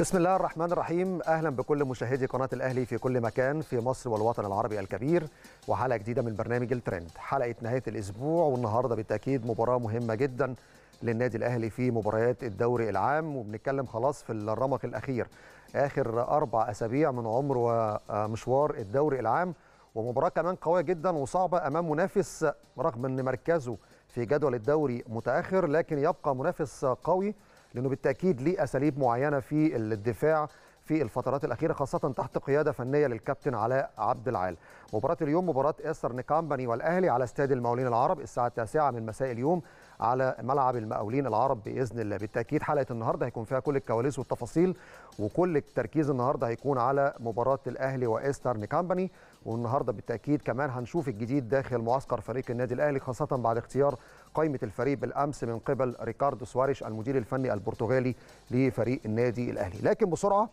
بسم الله الرحمن الرحيم اهلا بكل مشاهدي قناه الاهلي في كل مكان في مصر والوطن العربي الكبير وحلقه جديده من برنامج الترند حلقه نهايه الاسبوع والنهارده بالتاكيد مباراه مهمه جدا للنادي الاهلي في مباريات الدوري العام وبنتكلم خلاص في الرمق الاخير اخر اربع اسابيع من عمر ومشوار الدوري العام ومباراه كمان قويه جدا وصعبه امام منافس رغم ان مركزه في جدول الدوري متاخر لكن يبقى منافس قوي لانه بالتاكيد ليه اساليب معينه في الدفاع في الفترات الاخيره خاصه تحت قياده فنيه للكابتن علاء عبد العال مباراه اليوم مباراه استر نيكامباني والاهلي على استاد المقاولين العرب الساعه 9 من مساء اليوم على ملعب المقاولين العرب باذن الله بالتاكيد حلقه النهارده هيكون فيها كل الكواليس والتفاصيل وكل التركيز النهارده هيكون على مباراه الاهلي واستر نيكامباني والنهارده بالتاكيد كمان هنشوف الجديد داخل معسكر فريق النادي الاهلي خاصه بعد اختيار قائمه الفريق بالامس من قبل ريكاردو سواريش المدير الفني البرتغالي لفريق النادي الاهلي لكن بسرعه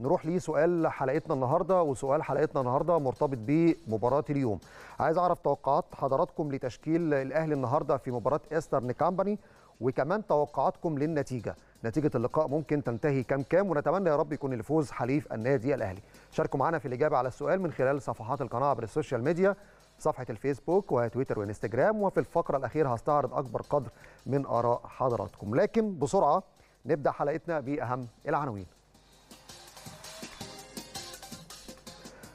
نروح لسؤال حلقتنا النهارده وسؤال حلقتنا النهارده مرتبط بمباراه اليوم عايز اعرف توقعات حضراتكم لتشكيل الاهلي النهارده في مباراه ايسترن كامباني وكمان توقعاتكم للنتيجه نتيجه اللقاء ممكن تنتهي كام كام ونتمنى يا رب يكون الفوز حليف النادي الاهلي شاركوا معنا في الاجابه على السؤال من خلال صفحات القناه عبر السوشيال ميديا صفحه الفيسبوك وتويتر وانستجرام وفي الفقره الاخيره هستعرض اكبر قدر من اراء حضراتكم لكن بسرعه نبدا حلقتنا باهم العناوين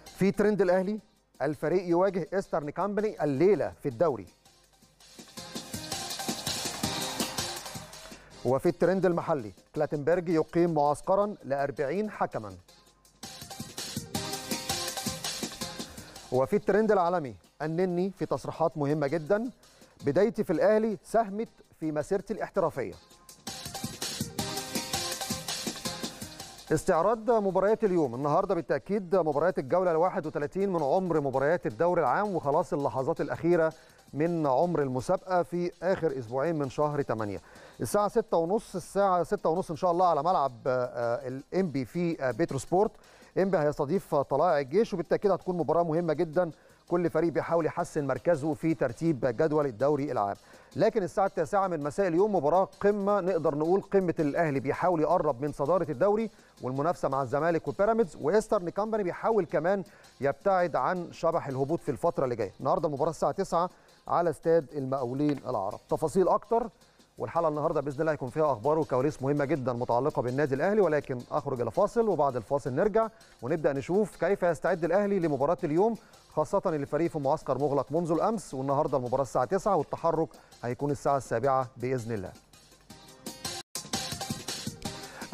في ترند الاهلي الفريق يواجه ايسترن كامباني الليله في الدوري وفي الترند المحلي كلاتنبرج يقيم معسكرا لأربعين حكما وفي الترند العالمي أنني في تصريحات مهمة جدا بدايتي في الأهلي ساهمت في مسيرتي الاحترافية استعراض مباريات اليوم النهارده بالتاكيد مباريات الجوله ال 31 من عمر مباريات الدوري العام وخلاص اللحظات الاخيره من عمر المسابقه في اخر اسبوعين من شهر 8 الساعه 6:30 الساعه 6:30 ان شاء الله على ملعب آه، الانبي في آه، بيترو سبورت انبي هيستضيف طلائع الجيش وبالتاكيد هتكون مباراه مهمه جدا كل فريق بيحاول يحسن مركزه في ترتيب جدول الدوري العام لكن الساعه التاسعة من مساء اليوم مباراه قمه نقدر نقول قمه الاهلي بيحاول يقرب من صداره الدوري والمنافسه مع الزمالك وبيراميدز وايسترن كامباني بيحاول كمان يبتعد عن شبح الهبوط في الفتره اللي جايه النهارده المباراه الساعه 9 على استاد المقاولين العرب تفاصيل اكتر والحلقه النهارده باذن الله هيكون فيها اخبار وكواليس مهمه جدا متعلقه بالنادي الاهلي ولكن اخرج الى فاصل وبعد الفاصل نرجع ونبدا نشوف كيف يستعد الاهلي لمباراه اليوم خاصه الفريق في معسكر مغلق منذ الامس والنهارده المباراه الساعه 9 والتحرك هيكون الساعه السابعه باذن الله.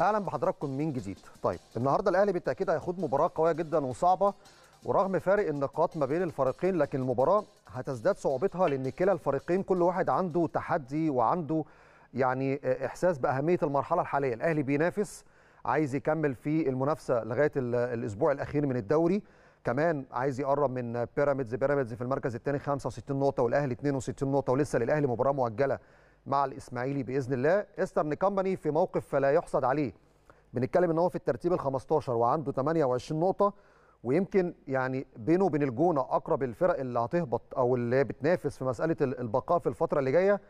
اهلا بحضراتكم من جديد. طيب النهارده الاهلي بالتاكيد هيخوض مباراه قويه جدا وصعبه ورغم فارق النقاط ما بين الفريقين لكن المباراه هتزداد صعوبتها لان كلا الفريقين كل واحد عنده تحدي وعنده يعني احساس باهميه المرحله الحاليه الاهلي بينافس عايز يكمل في المنافسه لغايه الاسبوع الاخير من الدوري كمان عايز يقرب من بيراميدز بيراميدز في المركز الثاني 65 نقطه والاهلي 62 نقطه ولسه للاهلي مباراه مؤجله مع الاسماعيلي باذن الله ايسترن كامباني في موقف لا يحصد عليه بنتكلم ان هو في الترتيب ال 15 وعنده 28 نقطه ويمكن يعني بينه وبين الجونه اقرب الفرق اللي هتهبط او اللي بتنافس في مساله البقاء في الفتره اللي جايه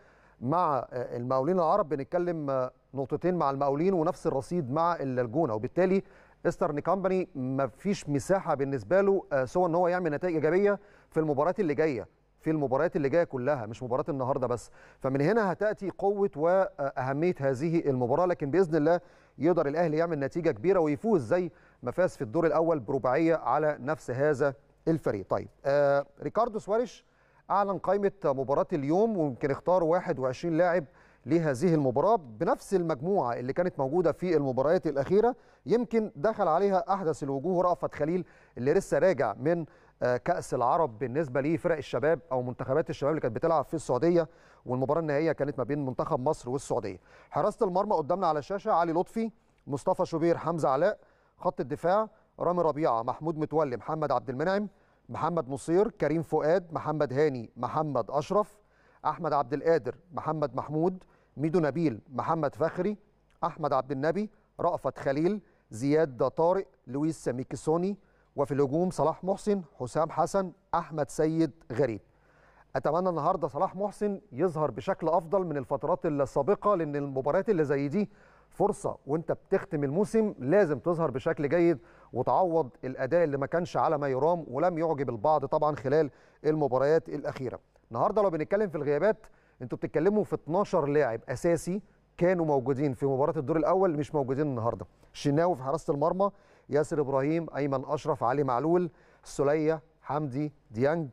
مع آه، المقاولين العرب بنتكلم آه، نقطتين مع المقاولين ونفس الرصيد مع الجونه وبالتالي استرن كامباني ما فيش مساحه بالنسبه له آه، سوى ان هو يعمل نتائج ايجابيه في المباريات اللي جايه في المباريات اللي جايه كلها مش مباراه النهارده بس فمن هنا هتاتي قوه واهميه هذه المباراه لكن باذن الله يقدر الاهلي يعمل نتيجه كبيره ويفوز زي ما فاز في الدور الاول برباعيه على نفس هذا الفريق طيب آه ريكاردو سواريش اعلن قائمه مباراه اليوم ويمكن اختار 21 لاعب لهذه المباراه بنفس المجموعه اللي كانت موجوده في المباريات الاخيره يمكن دخل عليها احدث الوجوه رأفت خليل اللي لسه راجع من آه، كأس العرب بالنسبة لفرق الشباب أو منتخبات الشباب اللي كانت بتلعب في السعودية والمباراة النهائية كانت ما بين منتخب مصر والسعودية حراسة المرمى قدامنا على الشاشة علي لطفي مصطفى شوبير حمزة علاء خط الدفاع رامي ربيعه محمود متولي محمد عبد المنعم محمد نصير كريم فؤاد محمد هاني محمد اشرف احمد عبد القادر محمد محمود ميدو نبيل محمد فخري احمد عبد النبي رأفت خليل زياد طارق لويس ميكيسوني وفي الهجوم صلاح محسن حسام حسن احمد سيد غريب اتمنى النهارده صلاح محسن يظهر بشكل افضل من الفترات السابقه لان المباريات اللي زي دي فرصه وانت بتختم الموسم لازم تظهر بشكل جيد وتعوض الاداء اللي ما كانش على ما يرام ولم يعجب البعض طبعا خلال المباريات الاخيره. النهارده لو بنتكلم في الغيابات انتوا بتتكلموا في 12 لاعب اساسي كانوا موجودين في مباراه الدور الاول مش موجودين النهارده. الشناوي في حراسه المرمى، ياسر ابراهيم، ايمن اشرف، علي معلول، سليه، حمدي، ديانج،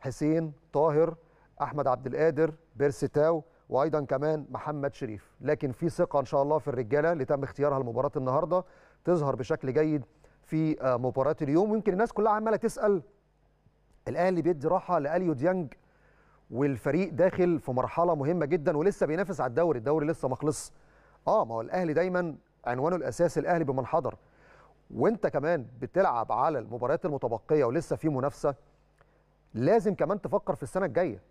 حسين، طاهر، احمد عبد القادر، بيرسي تاو، وايضا كمان محمد شريف لكن في ثقه ان شاء الله في الرجاله اللي تم اختيارها لمباراه النهارده تظهر بشكل جيد في آه، مباراه اليوم ويمكن الناس كلها عماله تسال الاهلي بيدي راحه لاليو ديانج والفريق داخل في مرحله مهمه جدا ولسه بينافس على الدوري الدوري لسه ما خلصش اه ما هو الاهلي دايما عنوانه الاساسي الاهلي بمنحدر وانت كمان بتلعب على المباريات المتبقيه ولسه في منافسه لازم كمان تفكر في السنه الجايه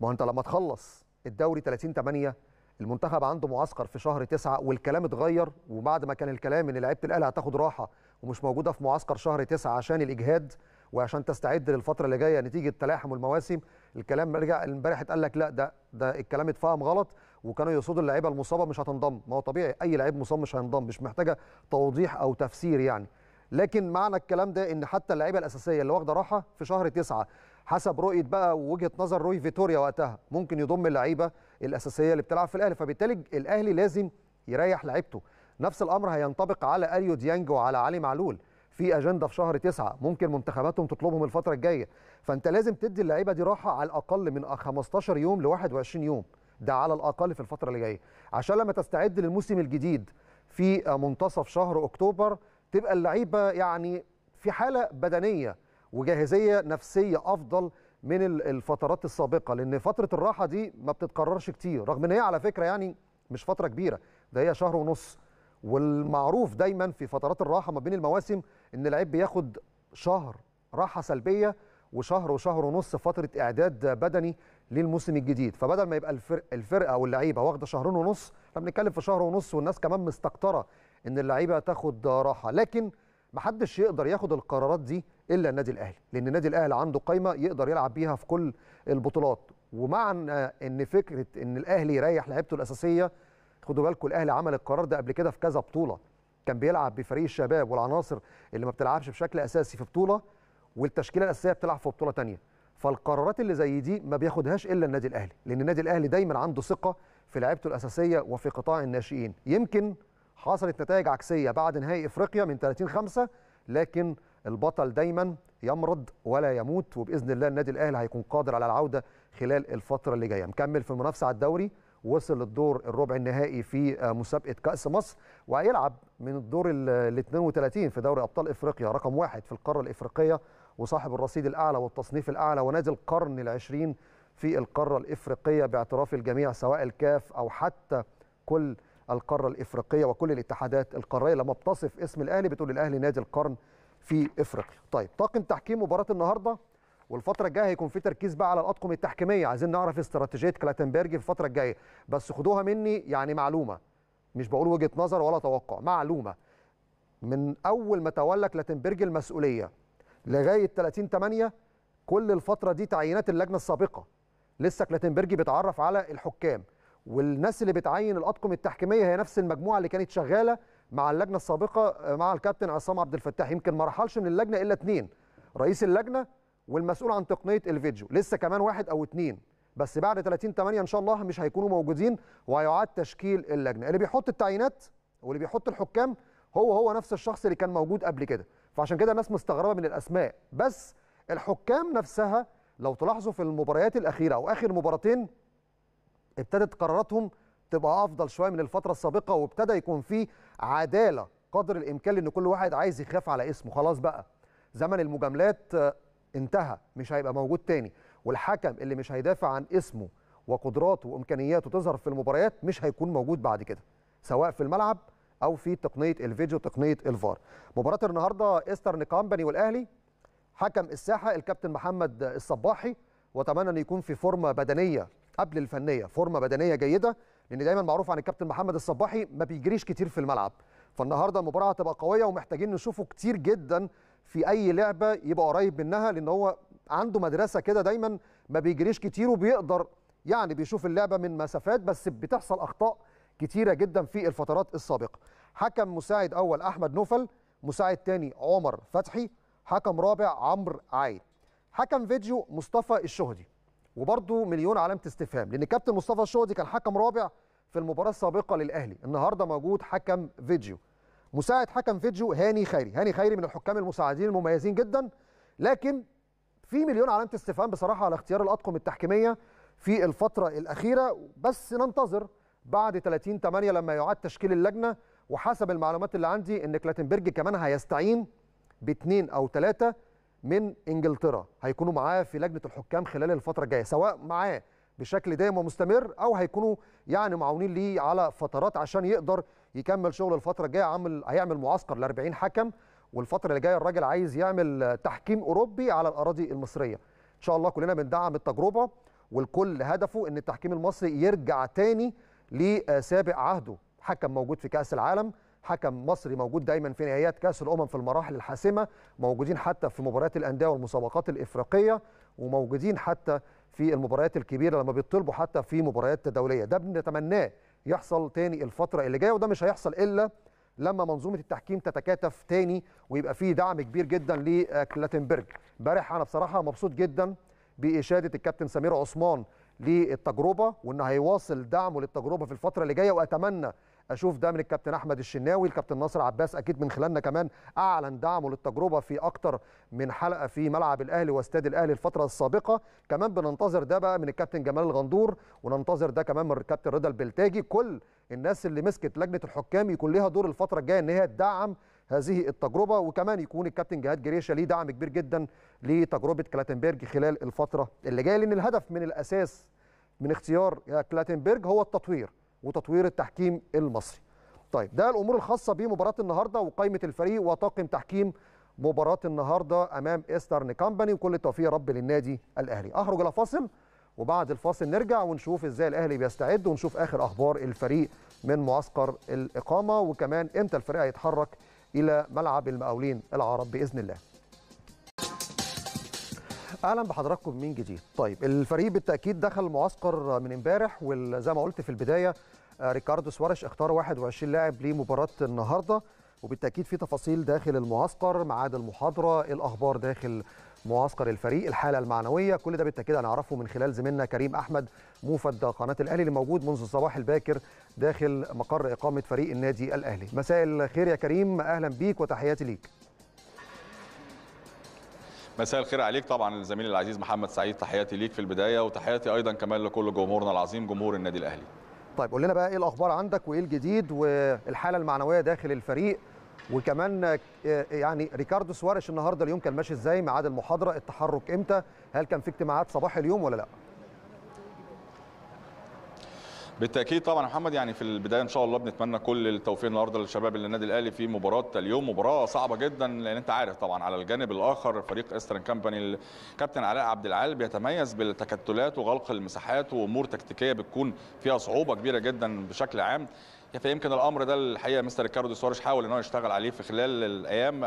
ما هو انت لما تخلص الدوري 30 8 المنتخب عنده معسكر في شهر 9 والكلام اتغير وبعد ما كان الكلام ان لعيبه الاهلي هتاخد راحه ومش موجوده في معسكر شهر 9 عشان الاجهاد وعشان تستعد للفتره اللي جايه نتيجه تلاحم المواسم الكلام رجع امبارح اتقال لك لا ده ده الكلام اتفهم غلط وكانوا يقصدوا اللعيبه المصابه مش هتنضم ما هو طبيعي اي لعيب مصاب مش هينضم مش محتاجه توضيح او تفسير يعني لكن معنى الكلام ده ان حتى اللعيبه الاساسيه اللي واخده راحه في شهر 9 حسب رؤيه بقى ووجهه نظر روي فيتوريا وقتها ممكن يضم اللعيبه الاساسيه اللي بتلعب في الاهلي فبالتالي الاهلي لازم يريح لعيبته نفس الامر هينطبق على اليو ديانج وعلى علي معلول في اجنده في شهر تسعة ممكن منتخباتهم تطلبهم الفتره الجايه فانت لازم تدي اللعيبه دي راحه على الاقل من 15 يوم ل 21 يوم ده على الاقل في الفتره اللي جايه عشان لما تستعد للموسم الجديد في منتصف شهر اكتوبر تبقى اللعيبه يعني في حاله بدنيه وجاهزيه نفسيه افضل من الفترات السابقه لان فتره الراحه دي ما بتتكررش كتير رغم ان هي على فكره يعني مش فتره كبيره ده هي شهر ونص والمعروف دايما في فترات الراحه ما بين المواسم ان اللعيب بياخد شهر راحه سلبيه وشهر وشهر ونص فتره اعداد بدني للموسم الجديد فبدل ما يبقى الفرق الفرقه او اللعيبه واخده شهرين ونص احنا بنتكلم في شهر ونص والناس كمان مستقطره ان اللعيبه تاخد راحه لكن محدش يقدر ياخد القرارات دي الا النادي الاهلي لان النادي الاهلي عنده قايمه يقدر يلعب بيها في كل البطولات ومعنى ان فكره ان الاهلي يريح لعيبته الاساسيه خدوا بالكم الاهلي عمل القرار ده قبل كده في كذا بطوله كان بيلعب بفريق الشباب والعناصر اللي ما بتلعبش بشكل اساسي في بطوله والتشكيله الاساسيه بتلعب في بطوله ثانيه فالقرارات اللي زي دي ما بياخدهاش الا النادي الاهلي لان النادي الاهلي دايما عنده ثقه في لعيبته الاساسيه وفي قطاع الناشئين يمكن حصلت نتائج عكسيه بعد نهائي افريقيا من 30 5 لكن البطل دايما يمرض ولا يموت وباذن الله النادي الاهلي هيكون قادر على العوده خلال الفتره اللي جايه مكمل في المنافسه على الدوري وصل للدور الربع النهائي في آه، مسابقه كاس مصر وهيلعب من الدور ال 32 في دوري ابطال افريقيا رقم واحد في القاره الافريقيه وصاحب الرصيد الاعلى والتصنيف الاعلى ونادي القرن العشرين في القاره الافريقيه باعتراف الجميع سواء الكاف او حتى كل القاره الافريقيه وكل الاتحادات القاريه لما بتصف اسم الاهلي بتقول الاهلي نادي القرن في افريقيا. طيب طاقم تحكيم مباراه النهارده والفتره الجايه هيكون في تركيز بقى على الاطقم التحكيميه عايزين نعرف استراتيجيه كلاتنبرج في الفتره الجايه بس خدوها مني يعني معلومه مش بقول وجهه نظر ولا توقع معلومه من اول ما تولى كلاتنبرج المسؤوليه لغايه 30 8 كل الفتره دي تعيينات اللجنه السابقه لسه كلاتنبرجي بيتعرف على الحكام والناس اللي بتعين الاطقم التحكيميه هي نفس المجموعه اللي كانت شغاله مع اللجنه السابقه آه، مع الكابتن عصام عبد الفتاح يمكن ما رحلش من اللجنه الا اثنين رئيس اللجنه والمسؤول عن تقنيه الفيديو لسه كمان واحد او اثنين بس بعد 30 8 ان شاء الله مش هيكونوا موجودين وهيعاد تشكيل اللجنه اللي بيحط التعيينات واللي بيحط الحكام هو هو نفس الشخص اللي كان موجود قبل كده فعشان كده الناس مستغربه من الاسماء بس الحكام نفسها لو تلاحظوا في المباريات الاخيره او اخر مباراتين ابتدت قراراتهم تبقى افضل شويه من الفتره السابقه وابتدى يكون في عداله قدر الامكان لان كل واحد عايز يخاف على اسمه خلاص بقى زمن المجاملات آه، انتهى مش هيبقى موجود تاني والحكم اللي مش هيدافع عن اسمه وقدراته وامكانياته تظهر في المباريات مش هيكون موجود بعد كده سواء في الملعب او في تقنيه الفيديو تقنيه الفار مباراه النهارده ايسترن كامباني والاهلي حكم الساحه الكابتن محمد الصباحي واتمنى ان يكون في فورمه بدنيه قبل الفنيه فورمه بدنيه جيده لان دايما معروف عن الكابتن محمد الصباحي ما بيجريش كتير في الملعب فالنهارده المباراه هتبقى قويه ومحتاجين نشوفه كتير جدا في اي لعبه يبقى قريب منها لان هو عنده مدرسه كده دايما ما بيجريش كتير وبيقدر يعني بيشوف اللعبه من مسافات بس بتحصل اخطاء كتيره جدا في الفترات السابقه حكم مساعد اول احمد نوفل مساعد تاني عمر فتحي حكم رابع عمرو عايد حكم فيديو مصطفى الشهدي وبرده مليون علامه استفهام لان كابتن مصطفى الشهدي كان حكم رابع في المباراه السابقه للاهلي النهارده موجود حكم فيديو مساعد حكم فيديو هاني خيري هاني خيري من الحكام المساعدين المميزين جدا لكن في مليون علامه استفهام بصراحه على اختيار الاطقم التحكيميه في الفتره الاخيره بس ننتظر بعد 30 8 لما يعاد تشكيل اللجنه وحسب المعلومات اللي عندي ان كلاتنبرج كمان هيستعين باثنين او ثلاثه من انجلترا هيكونوا معاه في لجنه الحكام خلال الفتره الجايه سواء معاه بشكل دائم ومستمر او هيكونوا يعني معاونين ليه على فترات عشان يقدر يكمل شغل الفتره الجايه عامل هيعمل معسكر ل 40 حكم والفتره اللي جايه الراجل عايز يعمل تحكيم اوروبي على الاراضي المصريه ان شاء الله كلنا بندعم التجربه والكل هدفه ان التحكيم المصري يرجع تاني لسابق عهده حكم موجود في كاس العالم حكم مصري موجود دايما في نهائيات كاس الامم في المراحل الحاسمه موجودين حتى في مباريات الانديه والمسابقات الافريقيه وموجودين حتى في المباريات الكبيره لما بيطلبوا حتى في مباريات دوليه ده بنتمناه يحصل تاني الفتره اللي جايه وده مش هيحصل الا لما منظومه التحكيم تتكاتف تاني ويبقى فيه دعم كبير جدا لكلاتنبرج امبارح انا بصراحه مبسوط جدا باشاده الكابتن سمير عثمان للتجربه وان هيواصل دعمه للتجربه في الفتره اللي جايه واتمنى اشوف ده من الكابتن احمد الشناوي الكابتن ناصر عباس اكيد من خلالنا كمان اعلن دعمه للتجربه في اكتر من حلقه في ملعب الاهلي واستاد الاهلي الفتره السابقه كمان بننتظر ده بقى من الكابتن جمال الغندور وننتظر ده كمان من الكابتن رضا البلتاجي كل الناس اللي مسكت لجنه الحكام يكون ليها دور الفتره الجايه ان هي تدعم هذه التجربه وكمان يكون الكابتن جهاد جريشه ليه دعم كبير جدا لتجربه كلاتنبرج خلال الفتره اللي جايه لان الهدف من الاساس من اختيار كلاتنبرج هو التطوير وتطوير التحكيم المصري طيب ده الامور الخاصه بمباراه النهارده وقائمه الفريق وطاقم تحكيم مباراه النهارده امام ايسترن كامباني وكل التوفيق يا رب للنادي الاهلي اخرج الى فاصل وبعد الفاصل نرجع ونشوف ازاي الاهلي بيستعد ونشوف اخر اخبار الفريق من معسكر الاقامه وكمان امتى الفريق هيتحرك الى ملعب المقاولين العرب باذن الله اهلا بحضراتكم من جديد طيب الفريق بالتاكيد دخل معسكر من امبارح وزي ما قلت في البدايه آه، ريكاردو سوارش اختار 21 لاعب لمباراه النهارده وبالتاكيد في تفاصيل داخل المعسكر ميعاد المحاضره الاخبار داخل معسكر الفريق الحاله المعنويه كل ده بالتاكيد هنعرفه من خلال زميلنا كريم احمد موفد قناه الاهلي اللي موجود منذ الصباح الباكر داخل مقر اقامه فريق النادي الاهلي مساء الخير يا كريم اهلا بيك وتحياتي ليك مساء الخير عليك طبعا الزميل العزيز محمد سعيد تحياتي ليك في البدايه وتحياتي ايضا كمان لكل جمهورنا العظيم جمهور النادي الاهلي طيب قول لنا بقى ايه الاخبار عندك وايه الجديد والحاله المعنويه داخل الفريق وكمان آه، يعني ريكاردو سواريش النهارده اليوم كان ماشي ازاي ميعاد المحاضره التحرك امتى هل كان في اجتماعات صباح اليوم ولا لا بالتاكيد طبعا محمد يعني في البدايه ان شاء الله بنتمنى كل التوفيق النهارده للشباب النادي الاهلي في مباراه اليوم مباراه صعبه جدا لان انت عارف طبعا على الجانب الاخر فريق استرن كامباني الكابتن علاء عبد العال بيتميز بالتكتلات وغلق المساحات وامور تكتيكيه بتكون فيها صعوبه كبيره جدا بشكل عام فيمكن الامر ده الحقيقه مستر ريكاردو سواريز حاول ان هو يشتغل عليه في خلال الايام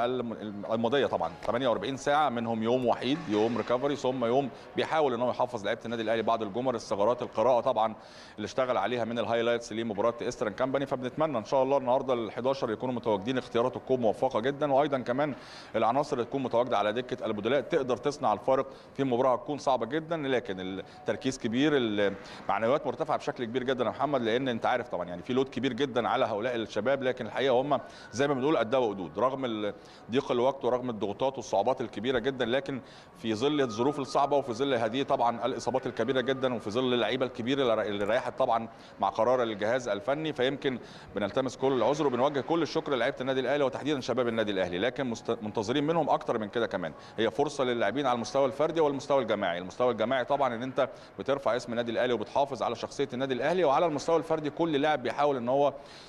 الماضيه طبعا 48 ساعه منهم يوم وحيد يوم ريكفري ثم يوم بيحاول ان هو يحافظ لعيبه النادي الاهلي بعض الجمر الثغرات القراءه طبعا اللي اشتغل عليها من الهايلايتس لمباراه استرن كامباني فبنتمنى ان شاء الله النهارده ال 11 يكونوا متواجدين اختيارات الكوب موفقه جدا وايضا كمان العناصر اللي تكون متواجده على دكه البدلاء تقدر تصنع الفارق في مباراه هتكون صعبه جدا لكن التركيز كبير المعنويات مرتفعه بشكل كبير جدا يا محمد لان انت عارف طبعا يعني في لود كبير كبير جدا على هؤلاء الشباب لكن الحقيقه هم زي ما بنقول قدها وقدود رغم ضيق الوقت ورغم الضغوطات والصعوبات الكبيره جدا لكن في ظل الظروف الصعبه وفي ظل هذه طبعا الاصابات الكبيره جدا وفي ظل اللعيبه الكبيره اللي ريحت طبعا مع قرار الجهاز الفني فيمكن بنلتمس كل العذر وبنوجه كل الشكر للاعيبه النادي الاهلي وتحديدا شباب النادي الاهلي لكن منتظرين منهم اكتر من كده كمان هي فرصه للاعبين على المستوى الفردي والمستوى الجماعي المستوى الجماعي طبعا ان انت بترفع اسم النادي الاهلي وبتحافظ على شخصيه النادي الاهلي وعلى المستوى الفردي كل لاعب بيحاول ان هو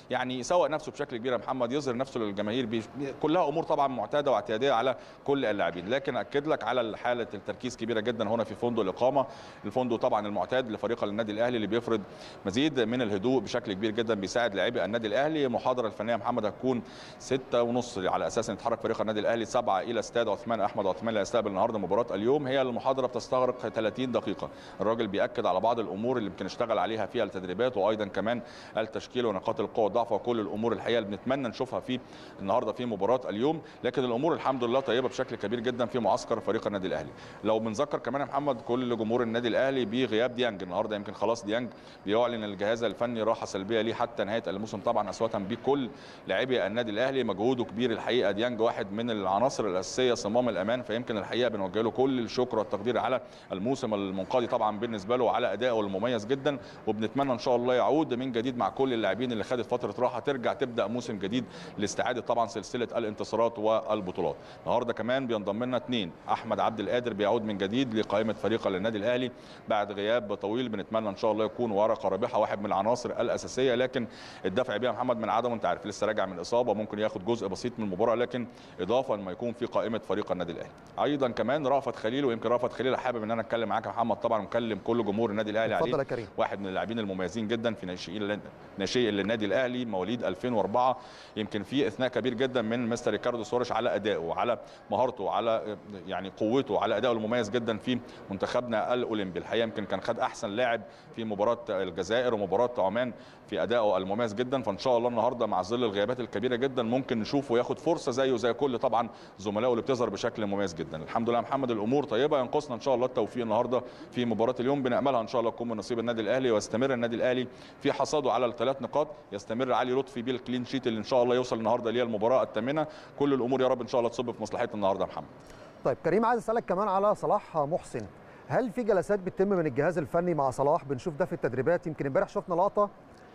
يعني يسوق نفسه بشكل كبير يا محمد يظهر نفسه للجماهير كلها امور طبعا معتاده واعتياديه على كل اللاعبين لكن اكد لك على حاله التركيز كبيره جدا هنا في فندق الاقامه الفندق طبعا المعتاد لفريق النادي الاهلي اللي بيفرض مزيد من الهدوء بشكل كبير جدا بيساعد لاعبي النادي الاهلي المحاضره الفنيه محمد هتكون 6 ونص على اساس ان يتحرك فريق النادي الاهلي 7 الى استاد عثمان احمد عثمان اللي هيستقبل النهارده مباراه اليوم هي المحاضره بتستغرق 30 دقيقه الراجل بياكد على بعض الامور اللي يمكن اشتغل عليها فيها التدريبات وايضا كمان التشكيل ونقاء نقاط القوه والضعف وكل الامور الحقيقه اللي بنتمنى نشوفها في النهارده في مباراه اليوم لكن الامور الحمد لله طيبه بشكل كبير جدا في معسكر فريق النادي الاهلي لو بنذكر كمان يا محمد كل جمهور النادي الاهلي بغياب ديانج النهارده يمكن خلاص ديانج بيعلن الجهاز الفني راحه سلبيه ليه حتى نهايه الموسم طبعا اسوه بكل لاعبي النادي الاهلي مجهوده كبير الحقيقه ديانج واحد من العناصر الاساسيه صمام الامان فيمكن الحقيقه بنوجه له كل الشكر والتقدير على الموسم المنقضي طبعا بالنسبه له وعلى ادائه المميز جدا وبنتمنى ان شاء الله يعود من جديد مع كل اللاعبين اللاعبين اللي خدت فتره راحه ترجع تبدا موسم جديد لاستعاده طبعا سلسله الانتصارات والبطولات النهارده كمان بينضم لنا اثنين احمد عبد القادر بيعود من جديد لقائمه فريق النادي الاهلي بعد غياب طويل بنتمنى ان شاء الله يكون ورقه رابحه واحد من العناصر الاساسيه لكن الدفع بيها محمد من عدم انت عارف لسه راجع من اصابه ممكن ياخد جزء بسيط من المباراه لكن اضافه لما يكون في قائمه فريق النادي الاهلي ايضا كمان رافت خليل ويمكن رافت خليل حابب ان انا اتكلم معاك يا محمد طبعا ونكلم كل جمهور النادي الاهلي عليه واحد من اللاعبين المميزين جدا في ناشئين ناشئي للنادي الاهلي مواليد 2004 يمكن في اثناء كبير جدا من مستر ريكاردو سوريش على ادائه على مهارته على يعني قوته على ادائه المميز جدا في منتخبنا الاولمبي الحقيقه يمكن كان خد احسن لاعب في مباراه الجزائر ومباراه عمان في ادائه المميز جدا فان شاء الله النهارده مع ظل الغيابات الكبيره جدا ممكن نشوفه ياخد فرصه زيه زي كل طبعا زملائه اللي بتظهر بشكل مميز جدا الحمد لله محمد الامور طيبه ينقصنا ان شاء الله التوفيق النهارده في مباراه اليوم بناملها ان شاء الله تكون من نصيب النادي الاهلي ويستمر النادي الاهلي في حصاده على الثلاث نقاط المباريات يستمر علي لطفي بالكلين شيت اللي ان شاء الله يوصل النهارده ليها المباراه الثامنه كل الامور يا رب ان شاء الله تصب في مصلحتنا النهارده يا محمد طيب كريم عايز اسالك كمان على صلاح محسن هل في جلسات بتتم من الجهاز الفني مع صلاح بنشوف ده في التدريبات يمكن امبارح شفنا لقطه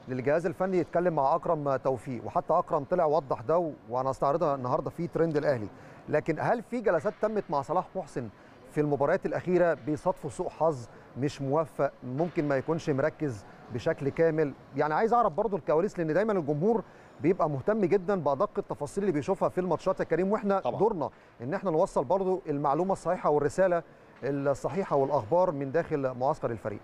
للجهاز الفني يتكلم مع اكرم توفيق وحتى اكرم طلع وضح ده وانا استعرضها النهارده في ترند الاهلي لكن هل في جلسات تمت مع صلاح محسن في المباريات الاخيره بيصادفوا سوء حظ مش موفق ممكن ما يكونش مركز بشكل كامل يعني عايز اعرف برضو الكواليس لان دايما الجمهور بيبقى مهتم جدا بادق التفاصيل اللي بيشوفها في الماتشات يا كريم واحنا طبعا. دورنا ان احنا نوصل برضو المعلومه الصحيحه والرساله الصحيحه والاخبار من داخل معسكر الفريق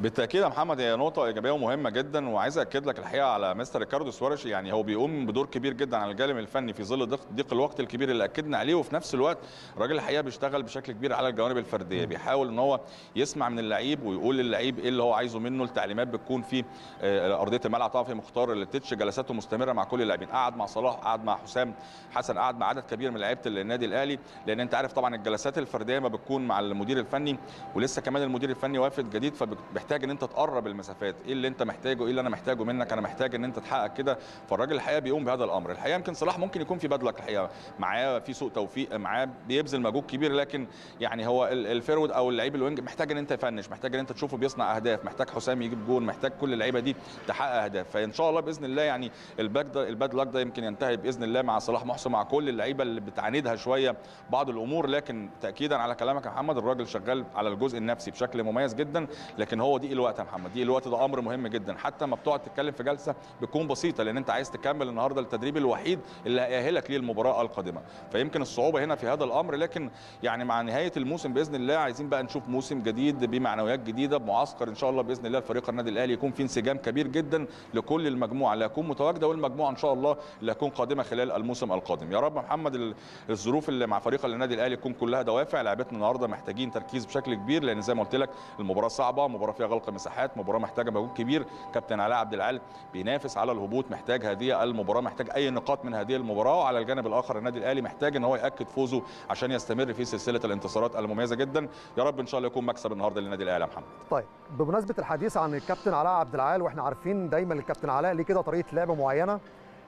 بالتاكيد يا محمد هي نقطه ايجابيه ومهمه جدا وعايز اكد لك الحقيقه على مستر ريكاردو سواريش يعني هو بيقوم بدور كبير جدا على الجانب الفني في ظل ضيق الوقت الكبير اللي اكدنا عليه وفي نفس الوقت الراجل الحقيقه بيشتغل بشكل كبير على الجوانب الفرديه بيحاول ان هو يسمع من اللعيب ويقول للعيب ايه اللي هو عايزه منه التعليمات بتكون في آه، ارضيه الملعب طبعا في مختار التتش جلساته مستمره مع كل اللاعبين قعد مع صلاح قعد مع حسام حسن قعد مع عدد كبير من لعيبه النادي الاهلي لان انت عارف طبعا الجلسات الفرديه ما بتكون مع المدير الفني ولسه كمان المدير الفني وافد جديد فبيحتاج محتاج ان انت تقرب المسافات ايه اللي انت محتاجه ايه اللي انا محتاجه منك انا محتاج ان انت تحقق كده فالراجل الحقيقه بيقوم بهذا الامر الحقيقه يمكن صلاح ممكن يكون في بدلك الحقيقه معاه في سوء توفيق معاه بيبذل مجهود كبير لكن يعني هو الفيرود او اللعيب الوينج محتاج ان انت تفنش محتاج ان انت تشوفه بيصنع اهداف محتاج حسام يجيب جون محتاج كل اللعيبه دي تحقق اهداف فان شاء الله باذن الله يعني الباك ده الباد لك ده يمكن ينتهي باذن الله مع صلاح محسن مع كل اللعيبه اللي بتعاندها شويه بعض الامور لكن تاكيدا على كلامك يا محمد الراجل شغال على الجزء النفسي بشكل مميز جدا لكن هو هو دي الوقت يا محمد دي الوقت ده امر مهم جدا حتى ما بتقعد تتكلم في جلسه بتكون بسيطه لان انت عايز تكمل النهارده التدريب الوحيد اللي هيأهلك للمباراه القادمه فيمكن الصعوبه هنا في هذا الامر لكن يعني مع نهايه الموسم باذن الله عايزين بقى نشوف موسم جديد بمعنويات جديده بمعسكر ان شاء الله باذن الله لفريق النادي الاهلي يكون في انسجام كبير جدا لكل المجموعه اللي هتكون متواجده والمجموعه ان شاء الله اللي هتكون قادمه خلال الموسم القادم يا رب محمد الظروف اللي مع فريق النادي الاهلي تكون كلها دوافع لعبتنا النهارده محتاجين تركيز بشكل كبير لان زي ما قلت لك المباراه صعبه مباراه فيها غلق مساحات مباراه محتاجه مجهود كبير كابتن علاء عبد العال بينافس على الهبوط محتاج هذه المباراه محتاج اي نقاط من هذه المباراه وعلى الجانب الاخر النادي الاهلي محتاج ان هو ياكد فوزه عشان يستمر في سلسله الانتصارات المميزه جدا يا رب ان شاء الله يكون مكسب النهارده للنادي الاهلي يا محمد طيب بمناسبه الحديث عن الكابتن علاء عبد العال واحنا عارفين دايما الكابتن علاء ليه كده طريقه لعب معينه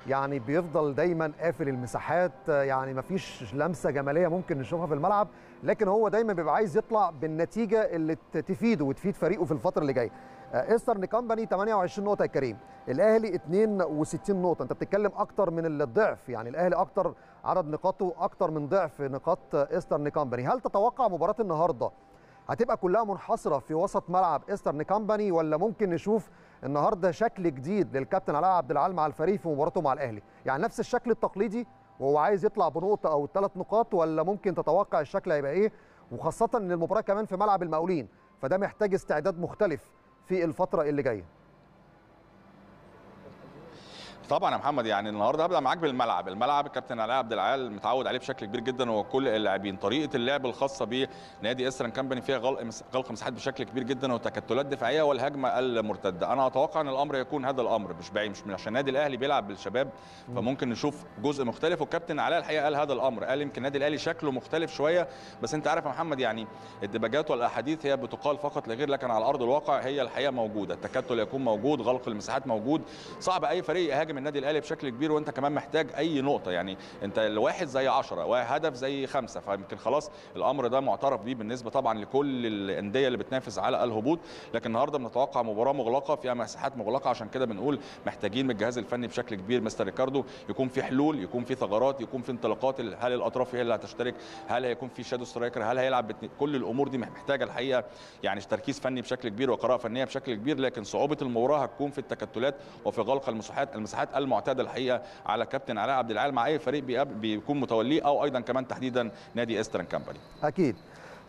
يعني بيفضل دايما قافل المساحات يعني مفيش لمسه جماليه ممكن نشوفها في الملعب لكن هو دايما بيبقى عايز يطلع بالنتيجه اللي تفيده وتفيد فريقه في الفتره اللي جايه آه، ايسترن كامباني 28 نقطه يا كريم الاهلي 62 نقطه انت بتتكلم اكتر من الضعف يعني الاهلي اكتر عدد نقاطه اكتر من ضعف نقاط ايسترن كامباني هل تتوقع مباراه النهارده هتبقى كلها منحصره في وسط ملعب ايسترن كامباني ولا ممكن نشوف النهارده شكل جديد للكابتن علاء عبد العال مع الفريق في مباراته مع الاهلي يعني نفس الشكل التقليدي وهو عايز يطلع بنقطه او ثلاث نقاط ولا ممكن تتوقع الشكل هيبقى ايه وخاصه ان المباراه كمان في ملعب المقاولين فده محتاج استعداد مختلف في الفتره اللي جايه طبعا يا محمد يعني النهارده هبدا معاك بالملعب، الملعب الكابتن علاء عبد العال متعود عليه بشكل كبير جدا وكل اللاعبين، طريقه اللعب الخاصه بنادي اسرن كامباني فيها غلق غلق مساحات بشكل كبير جدا وتكتلات دفاعيه والهجمه المرتده، انا اتوقع ان الامر يكون هذا الامر مش بعيد مش عشان النادي الاهلي بيلعب بالشباب فممكن نشوف جزء مختلف والكابتن علاء الحقيقه قال هذا الامر، قال يمكن النادي الاهلي شكله مختلف شويه بس انت عارف يا محمد يعني الدباجات والاحاديث هي بتقال فقط لغير لكن على ارض الواقع هي الحقيقه موجوده، التكتل يكون موجود، غلق المساحات موجود، صعب اي فريق يهاجم بيخدم النادي الاهلي بشكل كبير وانت كمان محتاج اي نقطه يعني انت الواحد زي 10 وهدف زي خمسه فيمكن خلاص الامر ده معترف بيه بالنسبه طبعا لكل الانديه اللي بتنافس على الهبوط لكن النهارده بنتوقع مباراه مغلقه فيها مساحات مغلقه عشان كده بنقول محتاجين من الجهاز الفني بشكل كبير مستر ريكاردو يكون في حلول يكون في ثغرات يكون في انطلاقات هل الاطراف هي اللي هتشترك هل هيكون في شادو سترايكر هل هيلعب كل الامور دي محتاجه الحقيقه يعني تركيز فني بشكل كبير وقراءه فنيه بشكل كبير لكن صعوبه المباراه هتكون في التكتلات وفي غلق المساحات المساحات الساعات المعتاده الحقيقه على كابتن علاء عبد العال مع اي فريق بيكون متوليه او ايضا كمان تحديدا نادي استرن كامباني اكيد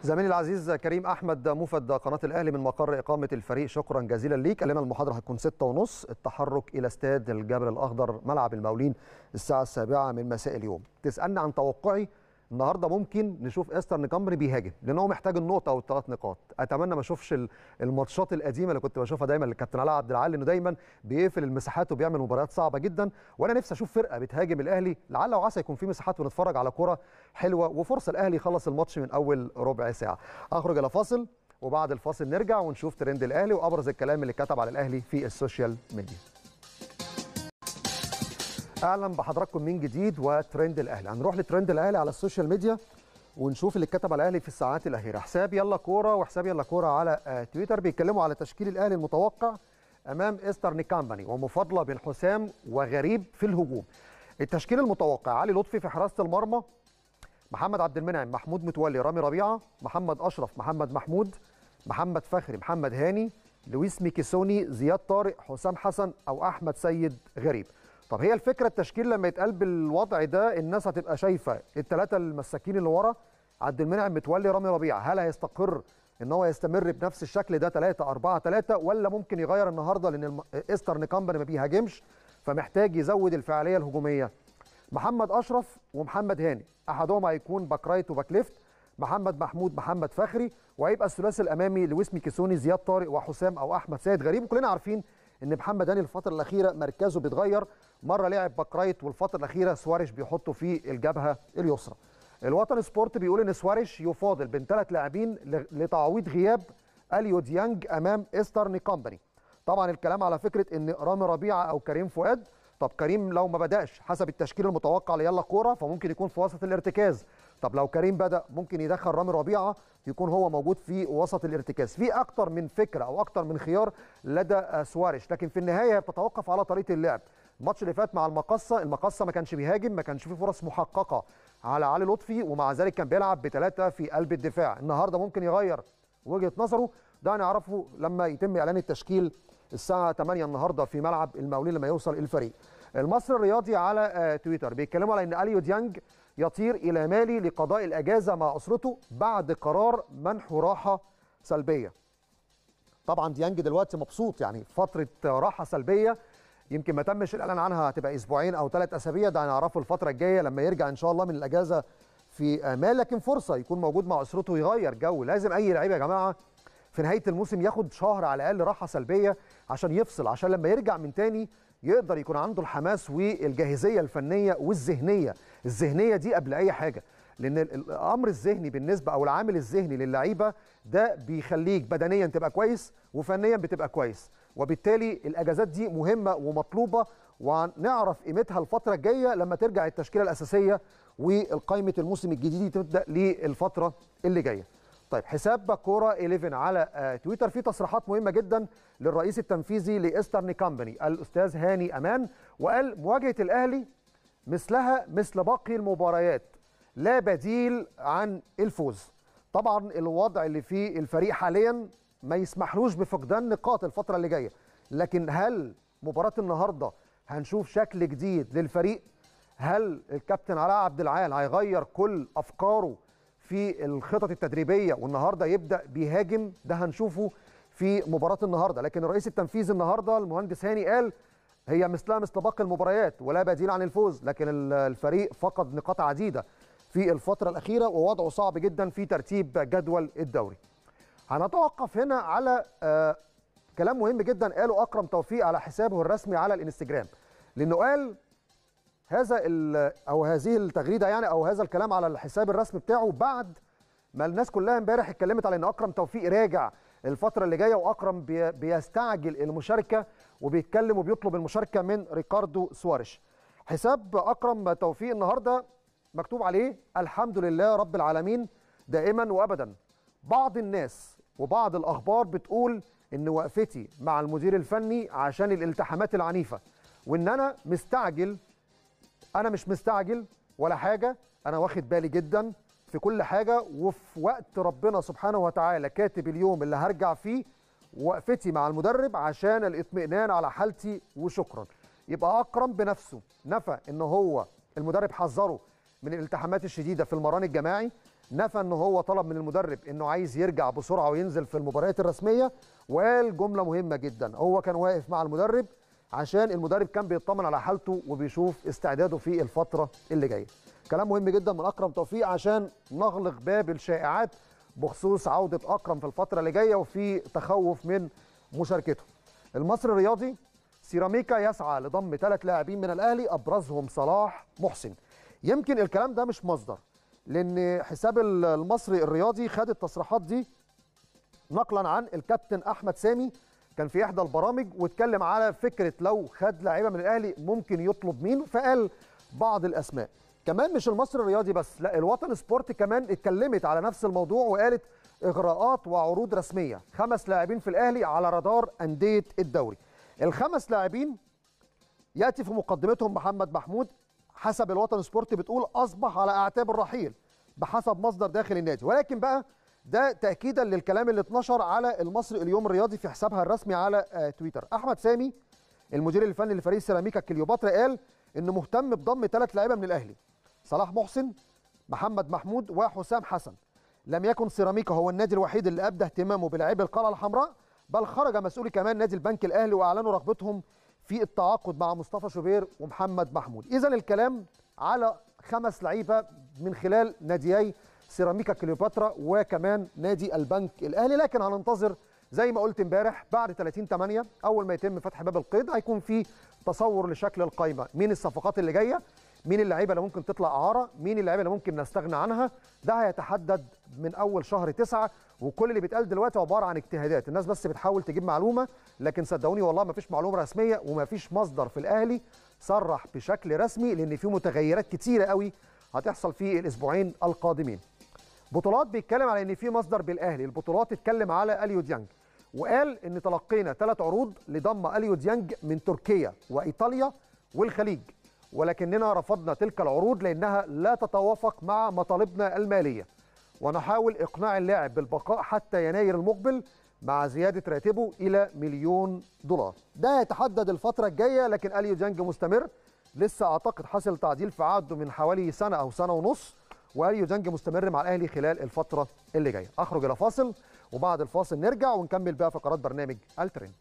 زميلي العزيز كريم احمد موفد قناه الاهلي من مقر اقامه الفريق شكرا جزيلا ليك قال لنا المحاضره هتكون ستة ونص التحرك الى استاد الجبل الاخضر ملعب المولين الساعه السابعه من مساء اليوم تسالني عن توقعي النهارده ممكن نشوف استر كامبري بيهاجم لان هو محتاج النقطه او الثلاث نقاط اتمنى ما اشوفش الماتشات القديمه اللي كنت بشوفها دايما للكابتن علاء عبد العال انه دايما بيقفل المساحات وبيعمل مباريات صعبه جدا وانا نفسي اشوف فرقه بتهاجم الاهلي لعل وعسى يكون في مساحات ونتفرج على كره حلوه وفرصه الاهلي يخلص الماتش من اول ربع ساعه اخرج الى فاصل وبعد الفاصل نرجع ونشوف ترند الاهلي وابرز الكلام اللي اتكتب على الاهلي في السوشيال ميديا اهلا بحضراتكم من جديد وترند الاهلي هنروح لترند الاهلي على السوشيال ميديا ونشوف اللي اتكتب على الاهلي في الساعات الاخيره حساب يلا كوره وحساب يلا كوره على آه، تويتر بيتكلموا على تشكيل الاهلي المتوقع امام ايسترن كامباني ومفاضله بين حسام وغريب في الهجوم التشكيل المتوقع علي لطفي في حراسه المرمى محمد عبد المنعم محمود متولي رامي ربيعه محمد اشرف محمد محمود محمد فخري محمد هاني لويس ميكيسوني زياد طارق حسام حسن او احمد سيد غريب طب هي الفكره التشكيل لما يتقال بالوضع ده الناس هتبقى شايفه الثلاثه المساكين اللي ورا عبد المنعم متولي رامي ربيعه هل هيستقر ان هو يستمر بنفس الشكل ده 3 4 3 ولا ممكن يغير النهارده لان ايسترن كامباني ما بيهاجمش فمحتاج يزود الفعاليه الهجوميه محمد اشرف ومحمد هاني احدهم هيكون باك رايت وباك ليفت محمد محمود محمد فخري وهيبقى الثلاثي الامامي لويس ميكيسوني زياد طارق وحسام او احمد سيد غريب وكلنا عارفين ان محمد هاني الفتره الاخيره مركزه بيتغير مره لعب باك رايت والفتره الاخيره سواريش بيحطه في الجبهه اليسرى الوطن سبورت بيقول ان سواريش يفاضل بين ثلاث لاعبين لتعويض غياب اليو ديانج امام ايسترن كومباني طبعا الكلام على فكره ان رامي ربيعه او كريم فؤاد طب كريم لو ما بداش حسب التشكيل المتوقع ليلا كوره فممكن يكون في وسط الارتكاز طب لو كريم بدا ممكن يدخل رامي ربيعه يكون هو موجود في وسط الارتكاز في اكتر من فكره او اكتر من خيار لدى سواريش لكن في النهايه بتتوقف على طريقه اللعب الماتش اللي فات مع المقصه المقصه ما كانش بيهاجم ما كانش فيه فرص محققه على علي لطفي ومع ذلك كان بيلعب بثلاثه في قلب الدفاع النهارده ممكن يغير وجهه نظره ده هنعرفه لما يتم اعلان التشكيل الساعه 8 النهارده في ملعب المقاولين لما يوصل الفريق المصري الرياضي على آه، تويتر بيتكلموا على ان اليو ديانج يطير الى مالي لقضاء الاجازه مع اسرته بعد قرار منحه راحه سلبيه طبعا ديانج دلوقتي مبسوط يعني فتره راحه سلبيه يمكن ما تمش الاعلان عنها هتبقى اسبوعين او ثلاث اسابيع ده هنعرفه الفتره الجايه لما يرجع ان شاء الله من الاجازه في امال لكن فرصه يكون موجود مع اسرته يغير جو لازم اي لعيب يا جماعه في نهايه الموسم ياخد شهر على الاقل راحه سلبيه عشان يفصل عشان لما يرجع من تاني يقدر يكون عنده الحماس والجاهزيه الفنيه والذهنيه الذهنيه دي قبل اي حاجه لان الامر الذهني بالنسبه او العامل الذهني للعيبه ده بيخليك بدنيا تبقى كويس وفنيا بتبقى كويس وبالتالي الاجازات دي مهمه ومطلوبه ونعرف قيمتها الفتره الجايه لما ترجع التشكيله الاساسيه والقائمه الموسم الجديد تبدا للفتره اللي جايه طيب حساب كوره 11 على آه، تويتر فيه تصريحات مهمه جدا للرئيس التنفيذي لاسترن كامباني الاستاذ هاني امان وقال مواجهه الاهلي مثلها مثل باقي المباريات لا بديل عن الفوز طبعا الوضع اللي فيه الفريق حاليا ما يسمحلوش بفقدان نقاط الفتره اللي جايه لكن هل مباراه النهارده هنشوف شكل جديد للفريق هل الكابتن علاء عبد العال هيغير كل افكاره في الخطط التدريبيه والنهارده يبدا بيهاجم ده هنشوفه في مباراه النهارده لكن الرئيس التنفيذي النهارده المهندس هاني قال هي مثلها مثل باقي المباريات ولا بديل عن الفوز لكن الفريق فقد نقاط عديده في الفتره الاخيره ووضعه صعب جدا في ترتيب جدول الدوري هنتوقف هنا على آه، كلام مهم جدا قاله اكرم توفيق على حسابه الرسمي على الانستجرام لانه قال هذا او هذه التغريده يعني او هذا الكلام على الحساب الرسمي بتاعه بعد ما الناس كلها امبارح اتكلمت على ان اكرم توفيق راجع الفتره اللي جايه واكرم بيستعجل المشاركه وبيتكلم وبيطلب المشاركه من ريكاردو سوارش حساب اكرم توفيق النهارده مكتوب عليه الحمد لله رب العالمين دائما وابدا بعض الناس وبعض الاخبار بتقول ان وقفتي مع المدير الفني عشان الالتحامات العنيفه وان انا مستعجل انا مش مستعجل ولا حاجه انا واخد بالي جدا في كل حاجه وفي وقت ربنا سبحانه وتعالى كاتب اليوم اللي هرجع فيه وقفتي مع المدرب عشان الاطمئنان على حالتي وشكرا يبقى اكرم بنفسه نفى ان هو المدرب حذره من الالتحامات الشديده في المران الجماعي نفى ان هو طلب من المدرب انه عايز يرجع بسرعه وينزل في المباريات الرسميه وقال جمله مهمه جدا هو كان واقف مع المدرب عشان المدرب كان بيطمن على حالته وبيشوف استعداده في الفتره اللي جايه كلام مهم جدا من اكرم توفيق عشان نغلق باب الشائعات بخصوص عوده اكرم في الفتره اللي جايه وفي تخوف من مشاركته المصري الرياضي سيراميكا يسعى لضم ثلاث لاعبين من الاهلي ابرزهم صلاح محسن يمكن الكلام ده مش مصدر لان حساب المصري الرياضي خد التصريحات دي نقلا عن الكابتن احمد سامي كان في احدى البرامج واتكلم على فكره لو خد لعيبه من الاهلي ممكن يطلب مين فقال بعض الاسماء كمان مش المصري الرياضي بس لا الوطن سبورت كمان اتكلمت على نفس الموضوع وقالت اغراءات وعروض رسميه خمس لاعبين في الاهلي على رادار انديه الدوري الخمس لاعبين ياتي في مقدمتهم محمد محمود حسب الوطن سبورت بتقول اصبح على اعتاب الرحيل بحسب مصدر داخل النادي ولكن بقى ده تاكيدا للكلام اللي اتنشر على المصري اليوم الرياضي في حسابها الرسمي على آه، تويتر احمد سامي المدير الفني لفريق سيراميكا كليوباترا قال انه مهتم بضم ثلاث لعيبه من الاهلي صلاح محسن محمد محمود وحسام حسن لم يكن سيراميكا هو النادي الوحيد اللي ابدى اهتمامه بلاعبي القلعه الحمراء بل خرج مسؤولي كمان نادي البنك الاهلي واعلنوا رغبتهم في التعاقد مع مصطفى شوبير ومحمد محمود اذا الكلام على خمس لعيبه من خلال ناديي سيراميكا كليوباترا وكمان نادي البنك الاهلي لكن هننتظر زي ما قلت امبارح بعد 30 8 اول ما يتم فتح باب القيد هيكون في تصور لشكل القائمه مين الصفقات اللي جايه مين اللعيبه اللي ممكن تطلع اعاره مين اللعيبه اللي ممكن نستغنى عنها ده هيتحدد من اول شهر 9 وكل اللي بيتقال دلوقتي عباره عن اجتهادات الناس بس بتحاول تجيب معلومه لكن صدقوني والله ما فيش معلومه رسميه وما فيش مصدر في الاهلي صرح بشكل رسمي لان في متغيرات كتيره قوي هتحصل في الاسبوعين القادمين بطولات بيتكلم على ان في مصدر بالاهلي البطولات اتكلم على اليو ديانج وقال ان تلقينا ثلاث عروض لضم اليو ديانج من تركيا وايطاليا والخليج ولكننا رفضنا تلك العروض لانها لا تتوافق مع مطالبنا الماليه ونحاول إقناع اللاعب بالبقاء حتى يناير المقبل مع زيادة راتبه إلى مليون دولار ده يتحدد الفترة الجاية لكن أليو ديانج مستمر لسه أعتقد حصل تعديل في عقده من حوالي سنة أو سنة ونص وأليو ديانج مستمر مع الأهلي خلال الفترة اللي جاية أخرج إلى فاصل وبعد الفاصل نرجع ونكمل بقى فقرات برنامج الترند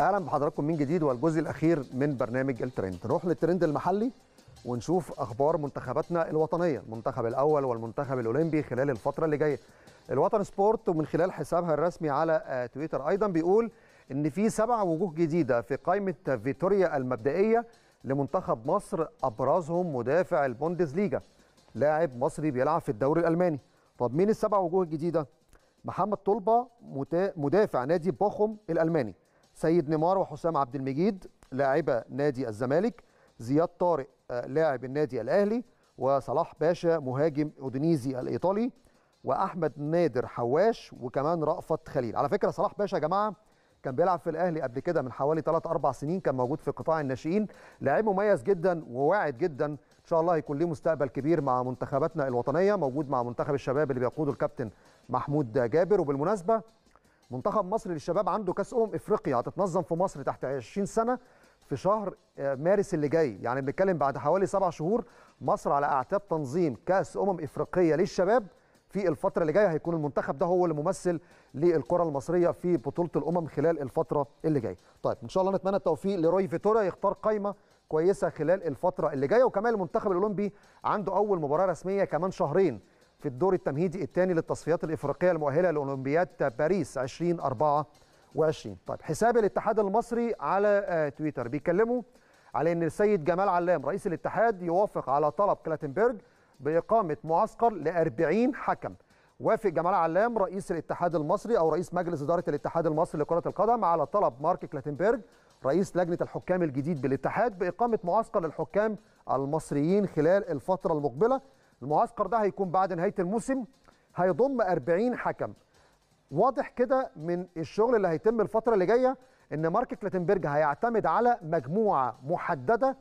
اهلا بحضراتكم من جديد والجزء الاخير من برنامج الترند نروح للترند المحلي ونشوف اخبار منتخباتنا الوطنيه المنتخب الاول والمنتخب الاولمبي خلال الفتره اللي جايه الوطن سبورت ومن خلال حسابها الرسمي على آه، تويتر ايضا بيقول ان في سبع وجوه جديده في قائمه فيتوريا المبدئيه لمنتخب مصر ابرزهم مدافع البوندسليغا لاعب مصري بيلعب في الدوري الالماني طب مين السبع وجوه الجديده محمد طلبه مدافع نادي بوخم الالماني سيد نيمار وحسام عبد المجيد لاعبه نادي الزمالك زياد طارق لاعب النادي الاهلي وصلاح باشا مهاجم اودينيزي الايطالي واحمد نادر حواش وكمان رأفت خليل على فكره صلاح باشا يا جماعه كان بيلعب في الاهلي قبل كده من حوالي 3 4 سنين كان موجود في قطاع الناشئين لاعب مميز جدا وواعد جدا ان شاء الله هيكون ليه مستقبل كبير مع منتخباتنا الوطنيه موجود مع منتخب الشباب اللي بيقوده الكابتن محمود جابر وبالمناسبه منتخب مصر للشباب عنده كاس امم افريقيا هتتنظم في مصر تحت 20 سنه في شهر آه، مارس اللي جاي يعني بنتكلم بعد حوالي سبع شهور مصر على اعتاب تنظيم كاس امم افريقيه للشباب في الفتره اللي جايه هيكون المنتخب ده هو اللي ممثل للكره المصريه في بطوله الامم خلال الفتره اللي جايه طيب ان شاء الله نتمنى التوفيق لروي فيتورا يختار قائمه كويسه خلال الفتره اللي جايه وكمان المنتخب الاولمبي عنده اول مباراه رسميه كمان شهرين في الدور التمهيدي الثاني للتصفيات الافريقيه المؤهله لاولمبياد باريس 2024 2020 طيب حساب الاتحاد المصري على آه، تويتر بيتكلموا على ان السيد جمال علام رئيس الاتحاد يوافق على طلب كلاتنبرج باقامه معسكر ل 40 حكم وافق جمال علام رئيس الاتحاد المصري او رئيس مجلس اداره الاتحاد المصري لكره القدم على طلب مارك كلاتنبرج رئيس لجنه الحكام الجديد بالاتحاد باقامه معسكر للحكام المصريين خلال الفتره المقبله المعسكر ده هيكون بعد نهايه الموسم هيضم 40 حكم واضح كده من الشغل اللي هيتم الفتره اللي جايه ان مارك كلاتنبرج هيعتمد على مجموعه محدده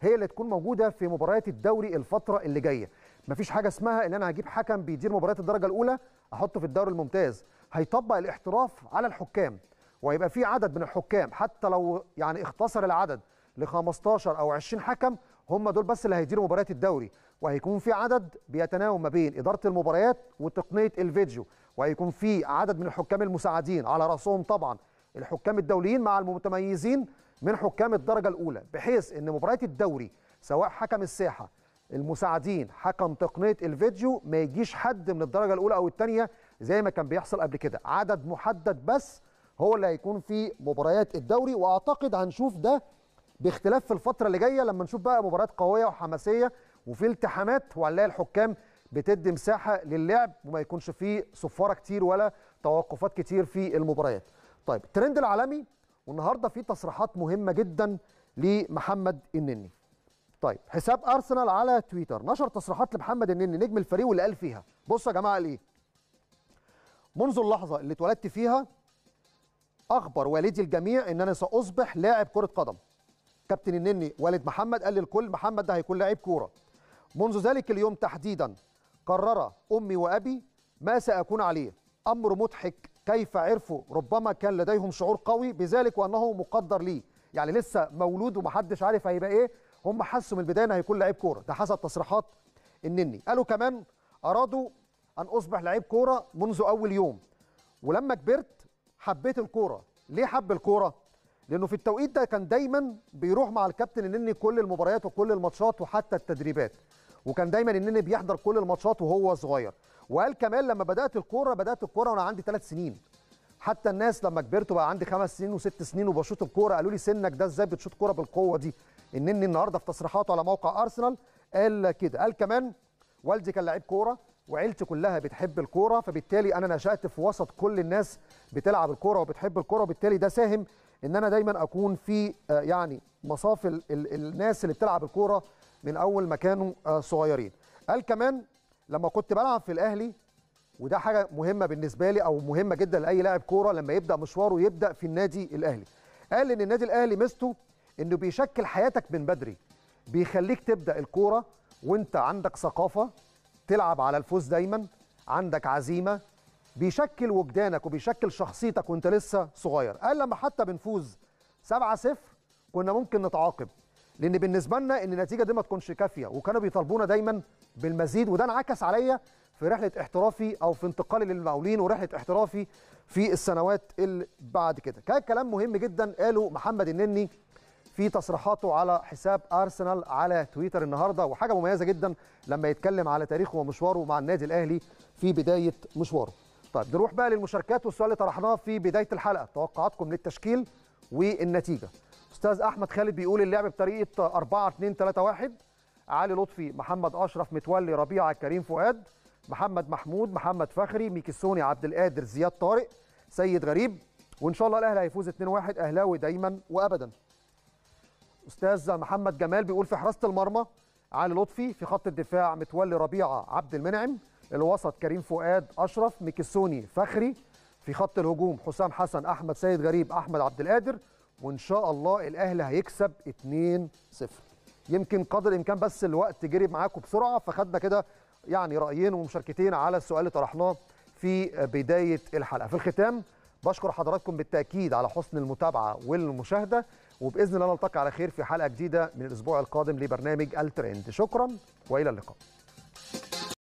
هي اللي تكون موجوده في مباريات الدوري الفتره اللي جايه مفيش حاجه اسمها ان انا هجيب حكم بيدير مباريات الدرجه الاولى احطه في الدوري الممتاز هيطبق الاحتراف على الحكام وهيبقى في عدد من الحكام حتى لو يعني اختصر العدد ل 15 او 20 حكم هم دول بس اللي هيديروا مباريات الدوري وهيكون في عدد بيتناوب ما بين اداره المباريات وتقنيه الفيديو وهيكون في عدد من الحكام المساعدين على راسهم طبعا الحكام الدوليين مع المتميزين من حكام الدرجه الاولى بحيث ان مباريات الدوري سواء حكم الساحه المساعدين حكم تقنيه الفيديو ما يجيش حد من الدرجه الاولى او الثانيه زي ما كان بيحصل قبل كده عدد محدد بس هو اللي هيكون في مباريات الدوري واعتقد هنشوف ده باختلاف في الفتره اللي جايه لما نشوف بقى مباريات قويه وحماسيه وفي التحامات وهنلاقي الحكام بتدي مساحه للعب وما يكونش فيه صفاره كتير ولا توقفات كتير في المباريات طيب الترند العالمي والنهارده في تصريحات مهمه جدا لمحمد النني طيب حساب ارسنال على تويتر نشر تصريحات لمحمد النني نجم الفريق واللي قال فيها بصوا يا جماعه ليه منذ اللحظه اللي اتولدت فيها اخبر والدي الجميع ان انا ساصبح لاعب كره قدم كابتن النني والد محمد قال للكل محمد ده هيكون لاعب كوره منذ ذلك اليوم تحديدا قرر أمي وأبي ما سأكون عليه أمر مضحك كيف عرفوا ربما كان لديهم شعور قوي بذلك وأنه مقدر لي يعني لسه مولود ومحدش عارف هيبقى إيه هم حسوا من البداية إن هيكون لعيب كورة ده حسب تصريحات النني قالوا كمان أرادوا أن أصبح لعيب كورة منذ أول يوم ولما كبرت حبيت الكورة ليه حب الكورة؟ لأنه في التوقيت ده كان دايما بيروح مع الكابتن النني كل المباريات وكل الماتشات وحتى التدريبات وكان دايما النني بيحضر كل الماتشات وهو صغير وقال كمان لما بدات الكوره بدات الكوره وانا عندي ثلاث سنين حتى الناس لما كبرت وبقى عندي خمس سنين وست سنين وبشوط الكوره قالوا لي سنك ده ازاي بتشوط كوره بالقوه دي النني النهارده في تصريحاته على موقع ارسنال قال كده قال كمان والدي كان لعيب كوره وعيلتي كلها بتحب الكوره فبالتالي انا نشات في وسط كل الناس بتلعب الكوره وبتحب الكوره وبالتالي ده ساهم ان انا دايما اكون في آه، يعني مصاف الناس اللي بتلعب الكوره من اول ما كانوا آه، صغيرين قال كمان لما كنت بلعب في الاهلي وده حاجه مهمه بالنسبه لي او مهمه جدا لاي لاعب كوره لما يبدا مشواره يبدا في النادي الاهلي قال ان النادي الاهلي ميزته انه بيشكل حياتك من بدري بيخليك تبدا الكوره وانت عندك ثقافه تلعب على الفوز دايما عندك عزيمه بيشكل وجدانك وبيشكل شخصيتك وانت لسه صغير قال لما حتى بنفوز 7 0 كنا ممكن نتعاقب لان بالنسبه لنا ان النتيجه دي ما تكونش كافيه وكانوا بيطالبونا دايما بالمزيد وده انعكس عليا في رحله احترافي او في انتقالي للمقاولين ورحله احترافي في السنوات اللي بعد كده كان كلام مهم جدا قاله محمد النني في تصريحاته على حساب ارسنال على تويتر النهارده وحاجه مميزه جدا لما يتكلم على تاريخه ومشواره مع النادي الاهلي في بدايه مشواره طيب نروح بقى للمشاركات والسؤال اللي طرحناه في بدايه الحلقه توقعاتكم للتشكيل والنتيجه استاذ احمد خالد بيقول اللعب بطريقه 4 2 3 1 علي لطفي محمد اشرف متولي ربيعه كريم فؤاد محمد محمود محمد فخري ميكسوني عبد القادر زياد طارق سيد غريب وان شاء الله الاهلي هيفوز 2-1 اهلاوي دايما وابدا استاذ محمد جمال بيقول في حراسه المرمى علي لطفي في خط الدفاع متولي ربيعه عبد المنعم الوسط كريم فؤاد اشرف ميكسوني فخري في خط الهجوم حسام حسن احمد سيد غريب احمد عبد القادر وان شاء الله الاهلي هيكسب 2-0 يمكن قدر الامكان بس الوقت جري معاكم بسرعه فخدنا كده يعني رايين ومشاركتين على السؤال اللي طرحناه في بدايه الحلقه في الختام بشكر حضراتكم بالتاكيد على حسن المتابعه والمشاهده وباذن الله نلتقي على خير في حلقه جديده من الاسبوع القادم لبرنامج الترند شكرا والى اللقاء